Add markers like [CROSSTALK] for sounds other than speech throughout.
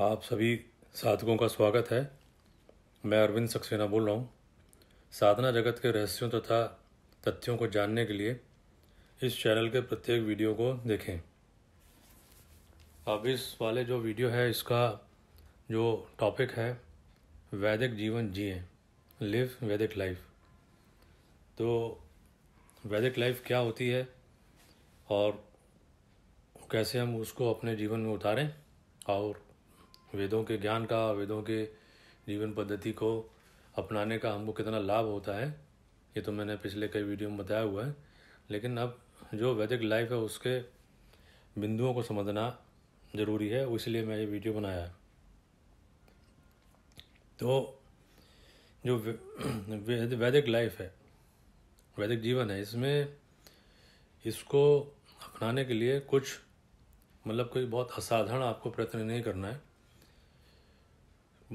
आप सभी साधकों का स्वागत है मैं अरविंद सक्सेना बोल रहा हूँ साधना जगत के रहस्यों तथा तो तथ्यों को जानने के लिए इस चैनल के प्रत्येक वीडियो को देखें अब इस वाले जो वीडियो है इसका जो टॉपिक है वैदिक जीवन जिए लिव वैदिक लाइफ तो वैदिक लाइफ क्या होती है और कैसे हम उसको अपने जीवन में उतारें और वेदों के ज्ञान का वेदों के जीवन पद्धति को अपनाने का हमको कितना लाभ होता है ये तो मैंने पिछले कई वीडियो में बताया हुआ है लेकिन अब जो वैदिक लाइफ है उसके बिंदुओं को समझना ज़रूरी है इसलिए मैं ये वीडियो बनाया है तो जो [CLEARS THROAT] वैदिक लाइफ है वैदिक जीवन है इसमें इसको अपनाने के लिए कुछ मतलब कोई बहुत असाधारण आपको प्रयत्न नहीं करना है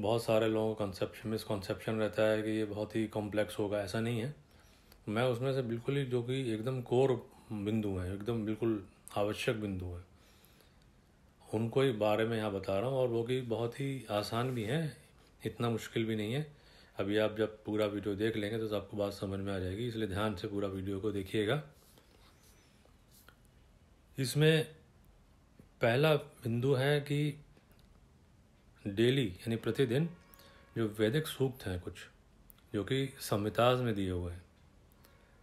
बहुत सारे लोगों का कंसेप्शन मिसकॉन्सेप्शन रहता है कि ये बहुत ही कॉम्प्लेक्स होगा ऐसा नहीं है मैं उसमें से बिल्कुल ही जो कि एकदम कोर बिंदु हैं एकदम बिल्कुल आवश्यक बिंदु हैं उनको ही बारे में यहाँ बता रहा हूँ और वो कि बहुत ही आसान भी हैं इतना मुश्किल भी नहीं है अभी आप जब पूरा वीडियो देख लेंगे तो आपको बात समझ में आ जाएगी इसलिए ध्यान से पूरा वीडियो को देखिएगा इसमें पहला बिंदु है कि डेली यानी प्रतिदिन जो वैदिक सूक्त हैं कुछ जो कि संहिताज में दिए हुए हैं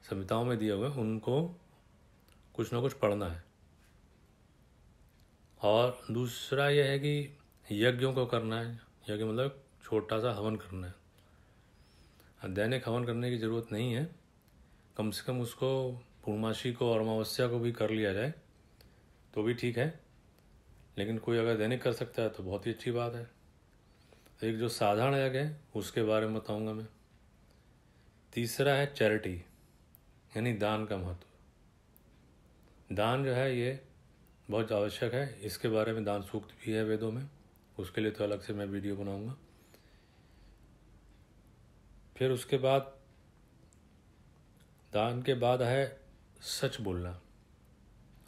संहिताओं में दिए हुए हैं उनको कुछ ना कुछ पढ़ना है और दूसरा यह है कि यज्ञों को करना है यज्ञ मतलब छोटा सा हवन करना है दैनिक हवन करने की ज़रूरत नहीं है कम से कम उसको पूर्णमासी को और अमावस्या को भी कर लिया जाए तो भी ठीक है लेकिन कोई अगर दैनिक कर सकता है तो बहुत ही अच्छी बात है एक जो साधारण यज्ञ है उसके बारे में बताऊंगा मैं तीसरा है चैरिटी यानी दान का महत्व दान जो है ये बहुत आवश्यक है इसके बारे में दान सूक्त भी है वेदों में उसके लिए तो अलग से मैं वीडियो बनाऊंगा फिर उसके बाद दान के बाद है सच बोलना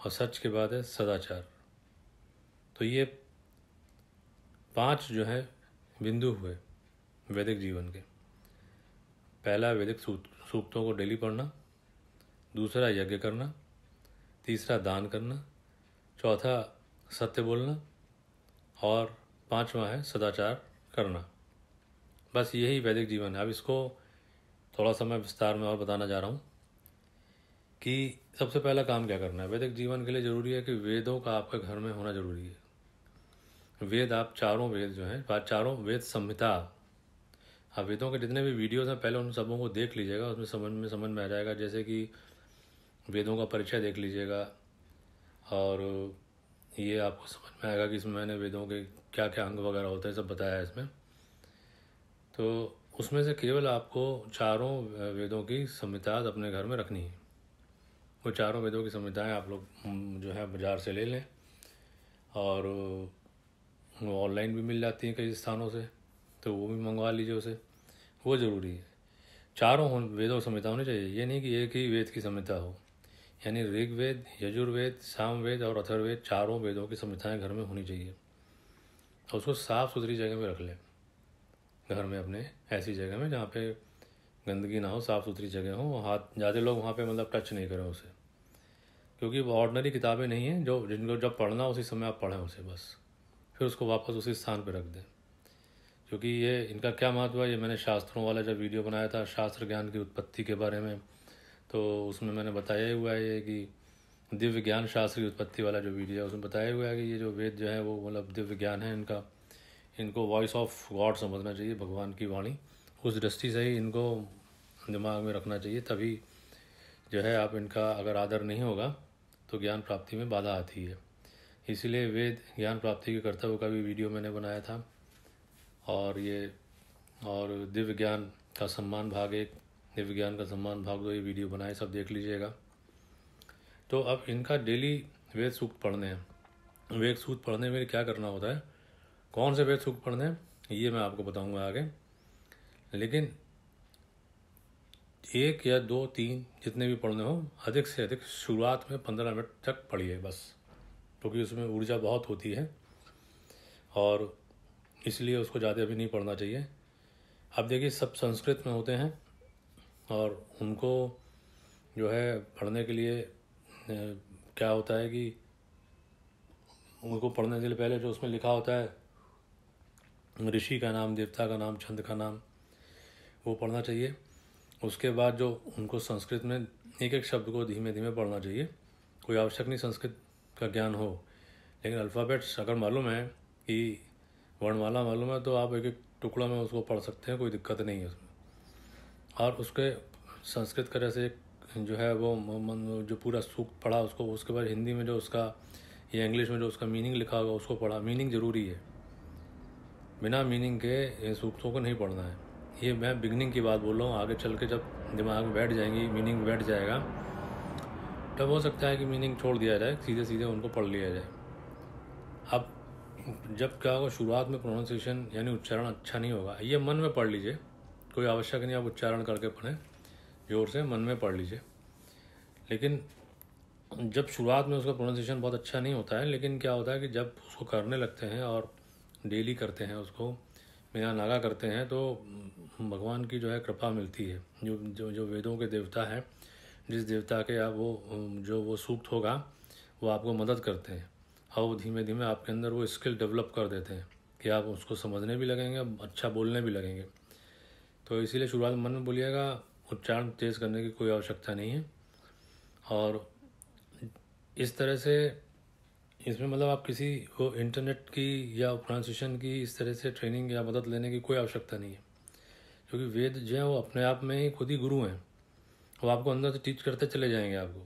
और सच के बाद है सदाचार तो ये पांच जो है बिंदु हुए वैदिक जीवन के पहला वैदिक सूक्तों को डेली पढ़ना दूसरा यज्ञ करना तीसरा दान करना चौथा सत्य बोलना और पांचवा है सदाचार करना बस यही वैदिक जीवन है अब इसको थोड़ा सा मैं विस्तार में और बताना जा रहा हूँ कि सबसे पहला काम क्या करना है वैदिक जीवन के लिए ज़रूरी है कि वेदों का आपके घर में होना ज़रूरी है वेद आप चारों वेद जो हैं चारों वेद संहिता आप वेदों के जितने भी वीडियोस हैं पहले उन सबों को देख लीजिएगा उसमें समझ में समझ में आ जाएगा जैसे कि वेदों का परिचय देख लीजिएगा और ये आपको समझ में आएगा कि इसमें मैंने वेदों के क्या क्या अंग वगैरह होते हैं सब बताया है इसमें तो उसमें से केवल आपको चारों वेदों की संहिता अपने घर में रखनी है वो चारों वेदों की संहिताएँ आप लोग जो है बाज़ार से ले लें और ऑनलाइन भी मिल जाती हैं कई स्थानों से तो वो भी मंगवा लीजिए उसे वो ज़रूरी है चारों हों वेदों संहिता होनी चाहिए ये नहीं कि एक ही वेद की संहिता हो यानी ऋग्वेद यजुर्वेद सामवेद और अथर्वेद चारों वेदों की संहिताएँ घर में होनी चाहिए और उसको साफ़ सुथरी जगह में रख लें घर में अपने ऐसी जगह में जहाँ पे गंदगी ना हो साफ़ सुथरी जगह हो हाथ ज़्यादा लोग वहाँ पे मतलब टच नहीं करें उसे क्योंकि वो ऑर्डनरी किताबें नहीं हैं जो जिनको जब पढ़ना उसी समय आप पढ़ें उसे बस फिर उसको वापस उसी स्थान पर रख दें क्योंकि ये इनका क्या महत्व है ये मैंने शास्त्रों वाला जब वीडियो बनाया था शास्त्र ज्ञान की उत्पत्ति के बारे में तो उसमें मैंने बताया हुआ है कि दिव्य ज्ञान शास्त्र की उत्पत्ति वाला जो वीडियो है उसमें बताया हुआ है कि ये जो वेद जो है वो मतलब दिव्य ज्ञान है इनका इनको वॉइस ऑफ गॉड समझना चाहिए भगवान की वाणी उस दृष्टि से ही इनको दिमाग में रखना चाहिए तभी जो है आप इनका अगर आदर नहीं होगा तो ज्ञान प्राप्ति में बाधा आती है इसीलिए वेद ज्ञान प्राप्ति के कर्तव्य का भी वीडियो मैंने बनाया था और ये और दिव्य ज्ञान का सम्मान भाग एक दिव्य ज्ञान का सम्मान भाग दो ये वीडियो बनाए सब देख लीजिएगा तो अब इनका डेली वेद सूक्त पढ़ने हैं वेद सूक्त पढ़ने में क्या करना होता है कौन से वेद सूक्त पढ़ने हैं ये मैं आपको बताऊंगा आगे लेकिन एक या दो तीन जितने भी पढ़ने हो अधिक से अधिक शुरुआत में पंद्रह मिनट तक पढ़िए बस क्योंकि उसमें ऊर्जा बहुत होती है और इसलिए उसको ज़्यादा भी नहीं पढ़ना चाहिए अब देखिए सब संस्कृत में होते हैं और उनको जो है पढ़ने के लिए क्या होता है कि उनको पढ़ने के लिए पहले जो उसमें लिखा होता है ऋषि का नाम देवता का नाम छंद का नाम वो पढ़ना चाहिए उसके बाद जो उनको संस्कृत में एक एक शब्द को धीमे धीमे पढ़ना चाहिए कोई आवश्यक नहीं संस्कृत का ज्ञान हो लेकिन अल्फ़ाबेट्स अगर मालूम है कि वर्णमाला मालूम है तो आप एक एक टुकड़ा में उसको पढ़ सकते हैं कोई दिक्कत नहीं है उसमें और उसके संस्कृत का जैसे जो है वो जो पूरा सूख पढ़ा उसको उसके बाद हिंदी में जो उसका या इंग्लिश में जो उसका मीनिंग लिखा होगा उसको पढ़ा मीनिंग ज़रूरी है बिना मीनिंग के सूक्तों को नहीं पढ़ना है ये मैं बिगनिंग की बात बोल रहा हूँ आगे चल के जब दिमाग में बैठ जाएंगी मीनिंग बैठ जाएगा तब हो सकता है कि मीनिंग छोड़ दिया जाए सीधे सीधे उनको पढ़ लिया जाए अब जब क्या होगा शुरुआत में प्रोनाउंसिएशन यानी उच्चारण अच्छा नहीं होगा ये मन में पढ़ लीजिए कोई आवश्यक नहीं आप उच्चारण करके पढ़ें जोर से मन में पढ़ लीजिए लेकिन जब शुरुआत में उसका प्रोनाउंसिएशन बहुत अच्छा नहीं होता है लेकिन क्या होता है कि जब उसको करने लगते हैं और डेली करते हैं उसको मीना नागा करते हैं तो भगवान की जो है कृपा मिलती है जो जो, जो वेदों के देवता हैं जिस देवता के आप वो जो वो सूक्त होगा वो आपको मदद करते हैं और वो धीमे धीमे आपके अंदर वो स्किल डेवलप कर देते हैं कि आप उसको समझने भी लगेंगे अच्छा बोलने भी लगेंगे तो इसीलिए शुरुआत मन में बोलिएगा उच्चारण तेज़ करने की कोई आवश्यकता नहीं है और इस तरह से इसमें मतलब आप किसी वो इंटरनेट की या ट्रांसलेशन की इस तरह से ट्रेनिंग या मदद लेने की कोई आवश्यकता नहीं है क्योंकि वेद जो है वो अपने आप में ही खुद ही गुरु हैं वो आपको अंदर से टीच करते चले जाएंगे आपको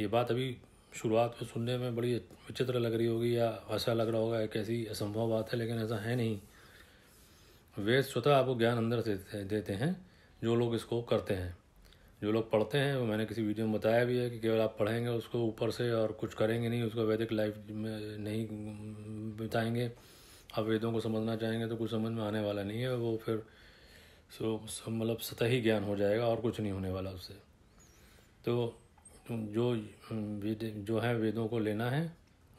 ये बात अभी शुरुआत में सुनने में बड़ी विचित्र लग रही होगी या ऐसा लग रहा होगा एक ऐसी असंभव बात है लेकिन ऐसा है नहीं वेद स्वतः आपको ज्ञान अंदर से देते हैं जो लोग इसको करते हैं जो लोग पढ़ते हैं वो मैंने किसी वीडियो में बताया भी है कि केवल आप पढ़ेंगे उसको ऊपर से और कुछ करेंगे नहीं उसको वैदिक लाइफ में नहीं बिताएंगे आप वेदों को समझना चाहेंगे तो कुछ समझ में आने वाला नहीं है वो फिर सो सब मतलब सतही ज्ञान हो जाएगा और कुछ नहीं होने वाला उससे तो जो वेद जो है वेदों को लेना है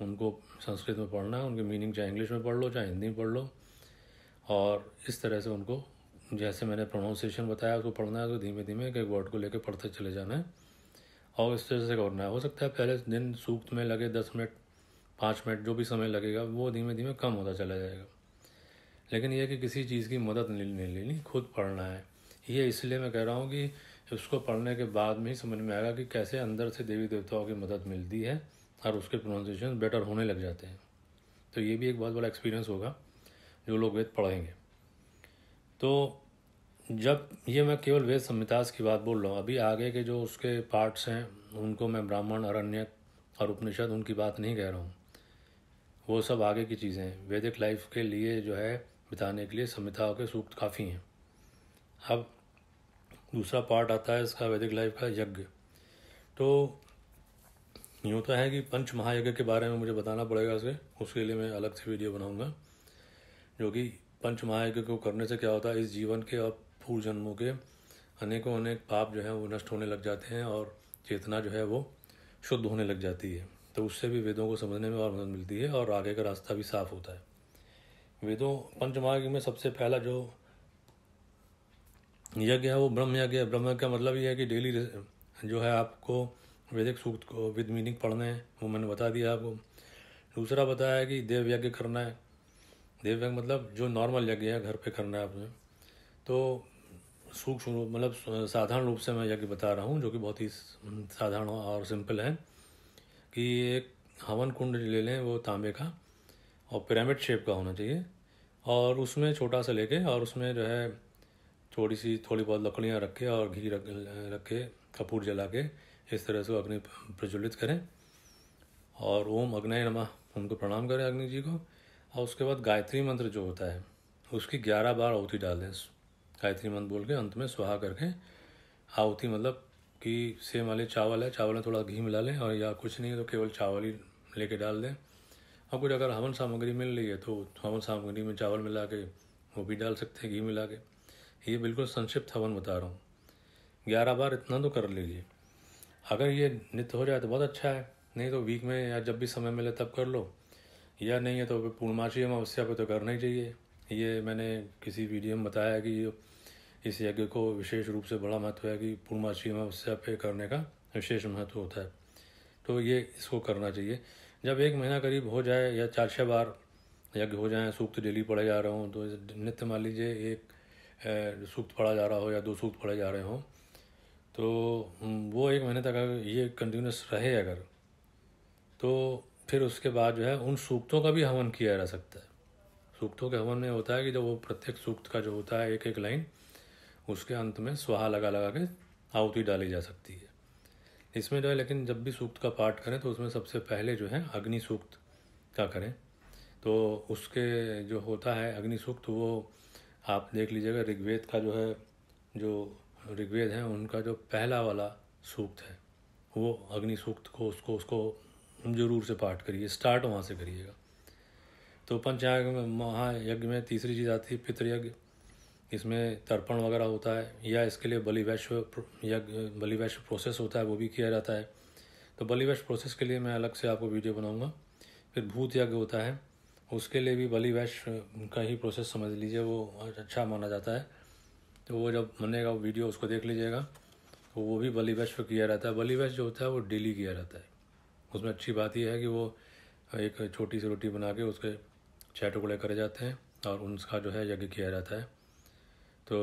उनको संस्कृत में पढ़ना है उनके मीनिंग चाहे इंग्लिश में पढ़ लो चाहे हिंदी में पढ़ लो और इस तरह से उनको जैसे मैंने प्रोनाउंसिएशन बताया उसको पढ़ना है तो धीमे धीमे एक वर्ड को लेकर पढ़ते चले जाना है और इस तरह से करना है हो सकता है पहले दिन सूक्त में लगे दस मिनट पाँच मिनट जो भी समय लगेगा वो धीमे धीमे कम होता चला जाएगा लेकिन यह कि किसी चीज़ की मदद नहीं लेनी खुद पढ़ना है ये इसलिए मैं कह रहा हूँ कि उसको पढ़ने के बाद में ही समझ में आएगा कि कैसे अंदर से देवी देवताओं की मदद मिलती है और उसके प्रोनाउंसिएशन बेटर होने लग जाते हैं तो ये भी एक बहुत बड़ा एक्सपीरियंस होगा जो लोग वेद पढ़ेंगे तो जब ये मैं केवल वेद संहितास की बात बोल रहा हूँ अभी आगे के जो उसके पार्ट्स हैं उनको मैं ब्राह्मण अरण्य और उपनिषद उनकी बात नहीं कह रहा हूँ वो सब आगे की चीज़ें हैं वैदिक लाइफ के लिए जो है बिताने के लिए संहिता के सूक्त काफ़ी हैं अब दूसरा पार्ट आता है इसका वैदिक लाइफ का यज्ञ तो यूँ तो है कि पंच महायज्ञ के बारे में मुझे बताना पड़ेगा उसे उसके लिए मैं अलग से वीडियो बनाऊंगा जो कि पंच महायज्ञ को करने से क्या होता है इस जीवन के और पूर्व जन्मों के अनेकों अनेक पाप जो है वो नष्ट होने लग जाते हैं और चेतना जो है वो शुद्ध होने लग जाती है तो उससे भी वेदों को समझने में और मदद मिलती है और आगे का रास्ता भी साफ होता है वेदों पंचमार्ग में सबसे पहला जो यज्ञ है वो ब्रह्म यज्ञ है ब्रह्म का मतलब ये है कि डेली जो है आपको वैदिक सूक्त को विद मीनिंग पढ़ना है वो मैंने बता दिया आपको दूसरा बताया है कि देव यज्ञ करना है देव यज्ञ मतलब जो नॉर्मल यज्ञ है घर पे करना है आपने तो सूक्ष्म मतलब साधारण रूप से मैं यज्ञ बता रहा हूँ जो कि बहुत ही साधारण और सिंपल है कि एक हवन कुंड ले लें वो तांबे का और पिरामिड शेप का होना चाहिए और उसमें छोटा सा लेके और उसमें जो है थोड़ी सी थोड़ी बहुत लकड़ियाँ रख के और घी रख रख के कपूर जला के इस तरह से अग्नि प्रज्वलित करें और ओम अग्नय नमः उनको प्रणाम करें अग्नि जी को और उसके बाद गायत्री मंत्र जो होता है उसकी ग्यारह बार आहुति डाल दें गायत्री मंत्र बोल के अंत में सुहा करके आहुति मतलब कि सेम वाले चावल है चावल में थोड़ा घी मिला लें और या कुछ नहीं है तो केवल चावल ही लेके डाल दें हाँ, कुछ अगर हवन सामग्री मिल रही है तो हवन सामग्री में चावल मिला के वो भी डाल सकते हैं घी मिला के ये बिल्कुल संक्षिप्त हवन बता रहा हूँ ग्यारह बार इतना तो कर लीजिए अगर ये नित्य हो जाए तो बहुत अच्छा है नहीं तो वीक में या जब भी समय मिले तब कर लो या नहीं है तो पूर्णमाशी अमावस्या पर तो करना ही चाहिए ये मैंने किसी वीडियो में बताया कि इस यज्ञ को विशेष रूप से बड़ा महत्व है कि पूर्णमाशी अमावस्या पे करने का विशेष महत्व होता है तो ये इसको करना चाहिए जब एक महीना करीब हो जाए या चार छः बार यज्ञ हो जाए सूक्त डेली पढ़े जा रहे हों तो नित्य मान लीजिए एक सूक्त पढ़ा जा रहा हो या दो सूक्त पढ़े जा रहे हों तो वो एक महीने तक अगर ये कंटिन्यूस रहे अगर तो फिर उसके बाद जो है उन सूक्तों का भी हवन किया जा सकता है सूक्तों के हवन में होता है कि जब वो प्रत्येक सूक्त का जो होता है एक एक लाइन उसके अंत में स्वाहा लगा लगा के आहुति डाली जा सकती है इसमें जो है लेकिन जब भी सूक्त का पाठ करें तो उसमें सबसे पहले जो है अग्नि सूक्त का करें तो उसके जो होता है अग्नि सूक्त वो आप देख लीजिएगा ऋग्वेद का जो है जो ऋग्वेद है उनका जो पहला वाला सूक्त है वो अग्नि सूक्त को उसको उसको जरूर से पाठ करिए स्टार्ट वहाँ से करिएगा तो पंचायत में महायज्ञ में तीसरी चीज़ आती है पितृयज्ञ इसमें तर्पण वगैरह होता है या इसके लिए बलि वैश्य या बलि प्रोसेस होता है वो भी किया जाता है तो बलि प्रोसेस के लिए मैं अलग से आपको वीडियो बनाऊँगा फिर भूत यज्ञ होता है उसके लिए भी बलि का ही प्रोसेस समझ लीजिए वो अच्छा माना जाता है तो वो जब बनेगा वीडियो उसको देख लीजिएगा तो वो भी बलि किया जाता है बलि जो होता है वो डेली किया जाता है उसमें अच्छी बात यह है कि वो एक छोटी सी रोटी बना के उसके छः टुकड़े करे जाते हैं और उनका जो है यज्ञ किया जाता है तो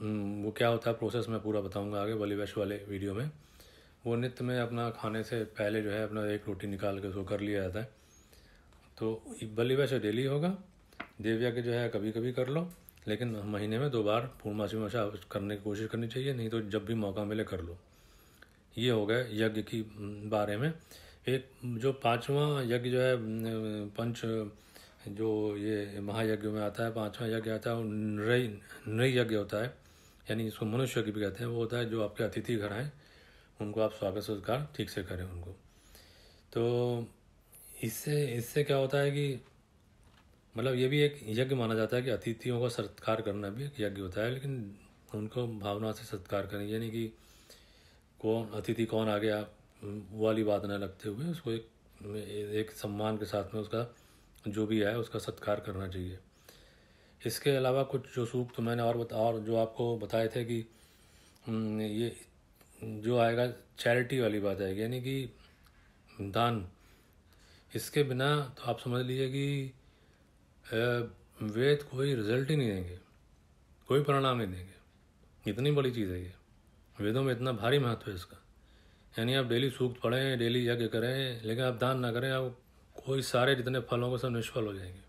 हम्म, वो क्या होता है प्रोसेस मैं पूरा बताऊंगा आगे बली वैश वाले वीडियो में वो नित्य में अपना खाने से पहले जो है अपना एक रोटी निकाल के उसको कर लिया जाता है तो बली वैश डेली होगा देविया के जो है कभी कभी कर लो लेकिन महीने में दो बार पूर्णमासी मशा करने की कोशिश करनी चाहिए नहीं तो जब भी मौका मिले कर लो ये हो गए यज्ञ की हम्म, बारे में एक जो पांचवा यज्ञ जो है हम्म, पंच जो ये महायज्ञ में आता है पांचवा यज्ञ आता है नई नृय यज्ञ होता है यानी इसको मनुष्य यज्ञ भी कहते हैं वो होता है जो आपके अतिथि घर आए उनको आप स्वागत सत्कार ठीक से करें उनको तो इससे इससे क्या होता है कि मतलब ये भी एक यज्ञ माना जाता है कि अतिथियों का सत्कार करना भी एक यज्ञ होता है लेकिन उनको भावना से सत्कार करें यानी कि कौन अतिथि कौन आ गया वाली बात न लगते हुए उसको एक एक सम्मान के साथ में उसका जो भी है उसका सत्कार करना चाहिए इसके अलावा कुछ जो सूख तो मैंने और बता और जो आपको बताए थे कि हम्म, ये जो आएगा चैरिटी वाली बात आएगी यानी कि दान इसके बिना तो आप समझ लीजिए कि वेद कोई रिजल्ट ही नहीं देंगे कोई परिणाम नहीं देंगे इतनी बड़ी चीज़ है ये वेदों में इतना भारी महत्व है इसका यानी आप डेली सूक्त पढ़ें डेली यज्ञ करें लेकिन आप दान ना करें आप कोई सारे जितने फल होंगे सब निष्फल हो जाएंगे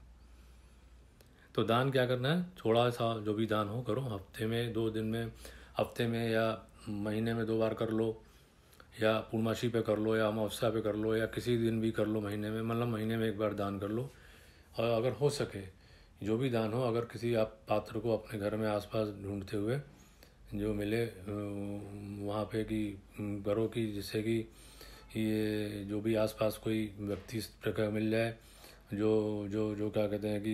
तो दान क्या करना है थोड़ा सा जो भी दान हो करो हफ्ते में दो दिन में हफ्ते में या महीने में दो बार कर लो या पूर्णमासी पे कर लो या अमावस्या पे कर लो या किसी दिन भी कर लो महीने में मतलब महीने में एक बार दान कर लो और अगर हो सके जो भी दान हो अगर किसी आप पात्र को अपने घर में आसपास ढूंढते हुए जो मिले वहाँ पे कि करो कि जिससे कि ये जो भी आसपास कोई व्यक्ति इस प्रकार मिल जाए जो जो जो क्या कहते हैं कि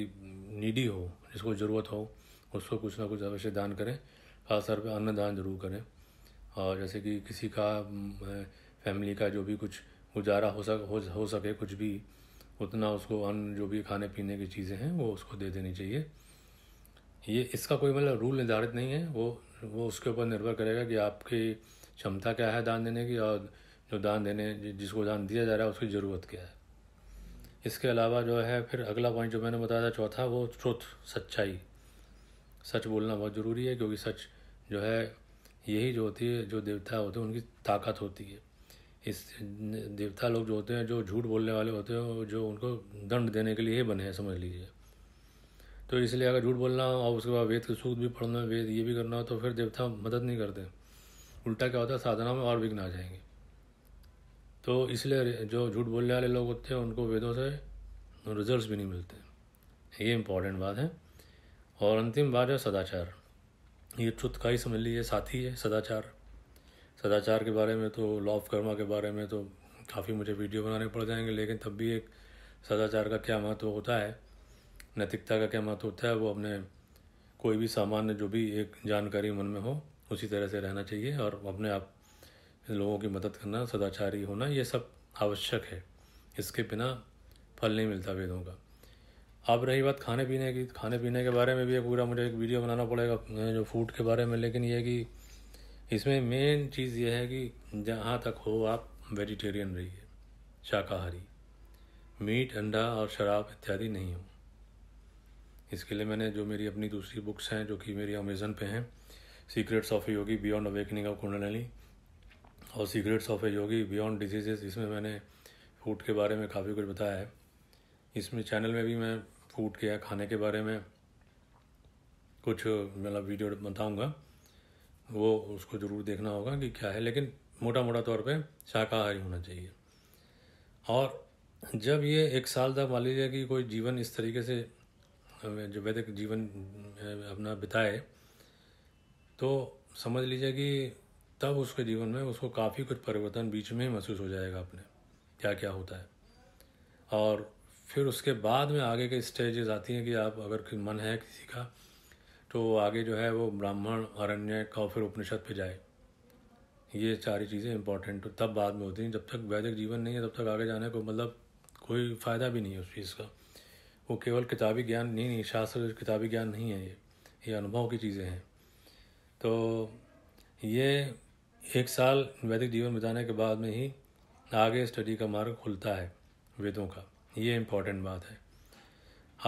नीडी हो जिसको ज़रूरत हो उसको कुछ ना कुछ अवश्य दान करें खासतौर पर अन्न दान जरूर करें और जैसे कि किसी का फैमिली का जो भी कुछ गुजारा हो सक हो, हो सके कुछ भी उतना उसको अन्न जो भी खाने पीने की चीज़ें हैं वो उसको दे देनी चाहिए ये इसका कोई मतलब रूल निर्धारित नहीं है वो वो उसके ऊपर निर्भर करेगा कि आपकी क्षमता क्या है दान देने की और जो दान देने जिसको दान दिया जा रहा है उसकी ज़रूरत क्या है इसके अलावा जो है फिर अगला पॉइंट जो मैंने बताया था चौथा वो ट्रुथ सच्चाई सच बोलना बहुत ज़रूरी है क्योंकि सच जो है यही जो होती है जो देवता होते हैं उनकी ताकत होती है इस देवता लोग जो होते हैं जो झूठ बोलने वाले होते हैं जो उनको दंड देने के लिए ही बने हैं समझ लीजिए तो इसलिए अगर झूठ बोलना हो और उसके बाद वेद के सूद भी पढ़ना वेद ये भी करना हो तो फिर देवता मदद नहीं करते उल्टा क्या होता है साधना में और विघ्न आ जाएंगे तो इसलिए जो झूठ बोलने वाले लोग होते हैं उनको वेदों से रिजल्ट भी नहीं मिलते ये इम्पोर्टेंट बात है और अंतिम बात है सदाचार ये चुत का ही समझ लीजिए साथी है सदाचार सदाचार के बारे में तो लॉ ऑफ कर्मा के बारे में तो काफ़ी मुझे वीडियो बनाने पड़ जाएंगे लेकिन तब भी एक सदाचार का क्या महत्व होता है नैतिकता का क्या महत्व होता है वो अपने कोई भी सामान्य जो भी एक जानकारी मन में हो उसी तरह से रहना चाहिए और अपने आप लोगों की मदद करना सदाचारी होना ये सब आवश्यक है इसके बिना फल नहीं मिलता वेदों का अब रही बात खाने पीने की खाने पीने के बारे में भी पूरा मुझे एक वीडियो बनाना पड़ेगा जो फूड के बारे में लेकिन यह कि इसमें मेन चीज़ यह है कि जहाँ तक हो आप वेजिटेरियन रहिए शाकाहारी मीट अंडा और शराब इत्यादि नहीं हो इसके लिए मैंने जो मेरी अपनी दूसरी बुक्स हैं जो कि मेरी अमेज़न पे हैं secrets of yogi beyond awakening of kundali और secrets of a yogi beyond diseases इसमें मैंने फूड के बारे में काफ़ी कुछ बताया है इसमें चैनल में भी मैं फूड के या खाने के बारे में कुछ मतलब वीडियो बताऊँगा वो उसको ज़रूर देखना होगा कि क्या है लेकिन मोटा मोटा तौर पे शाकाहारी होना चाहिए और जब ये एक साल तक मान लीजिए कि कोई जीवन इस तरीके से जो वैदिक जीवन अपना बिताए तो समझ लीजिए कि तब उसके जीवन में उसको काफ़ी कुछ परिवर्तन बीच में ही महसूस हो जाएगा अपने क्या क्या होता है और फिर उसके बाद में आगे के स्टेजेस आती हैं कि आप अगर मन है किसी का तो आगे जो है वो ब्राह्मण अरण्य का फिर उपनिषद पे जाए ये सारी चीज़ें इंपॉर्टेंट तो तब बाद में होती हैं जब तक वैदिक जीवन नहीं है तब तक आगे जाने को मतलब कोई फ़ायदा भी नहीं है उस चीज़ का वो केवल किताबी ज्ञान नहीं नहीं शास्त्र किताबी ज्ञान नहीं है ये ये अनुभव की चीज़ें हैं तो ये एक साल वैदिक जीवन बिताने के बाद में ही आगे स्टडी का मार्ग खुलता है वेदों का ये इम्पॉर्टेंट बात है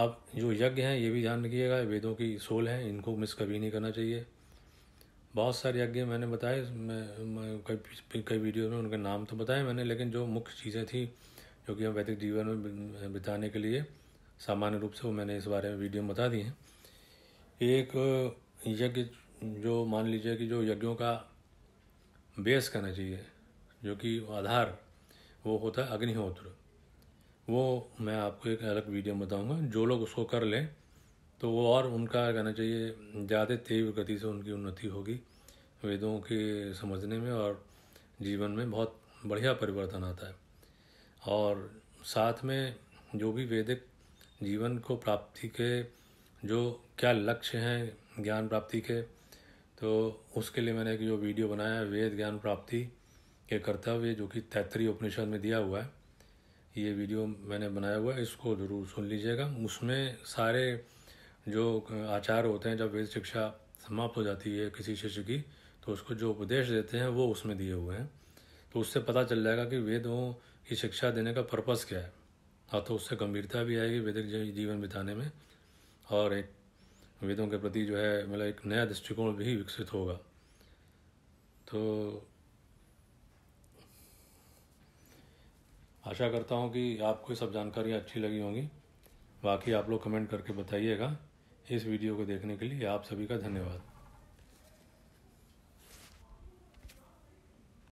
आप जो यज्ञ हैं ये भी ध्यान रखिएगा वेदों की सोल हैं इनको मिस कभी नहीं करना चाहिए बहुत सारे यज्ञ मैंने बताए मैं, मैं कई कई वीडियो में उनके नाम तो बताए मैंने लेकिन जो मुख्य चीज़ें थी जो कि हम वैदिक जीवन में बिताने के लिए सामान्य रूप से वो मैंने इस बारे में वीडियो बता दी हैं एक यज्ञ जो मान लीजिए कि जो यज्ञों का बेस करना चाहिए जो कि आधार वो होता है अग्निहोत्र वो मैं आपको एक अलग वीडियो में बताऊँगा जो लोग उसको कर लें तो वो और उनका कहना चाहिए ज़्यादा तेज गति से उनकी उन्नति होगी वेदों के समझने में और जीवन में बहुत बढ़िया परिवर्तन आता है और साथ में जो भी वैदिक जीवन को प्राप्ति के जो क्या लक्ष्य हैं ज्ञान प्राप्ति के तो उसके लिए मैंने एक जो वीडियो बनाया है वेद ज्ञान प्राप्ति के कर्तव्य जो कि तैतरी उपनिषद में दिया हुआ है ये वीडियो मैंने बनाया हुआ है इसको ज़रूर सुन लीजिएगा उसमें सारे जो आचार होते हैं जब वेद शिक्षा समाप्त हो जाती है किसी शिष्य की तो उसको जो उपदेश देते हैं वो उसमें दिए हुए हैं तो उससे पता चल जाएगा कि वेदों की शिक्षा देने का पर्पज़ क्या है हाँ तो उससे गंभीरता भी आएगी वैदिक जीवन बिताने में और एक वेदों के प्रति जो है मतलब एक नया दृष्टिकोण भी विकसित होगा तो आशा करता हूँ कि आपको ये सब जानकारियाँ अच्छी लगी होंगी बाकी आप लोग कमेंट करके बताइएगा इस वीडियो को देखने के लिए आप सभी का धन्यवाद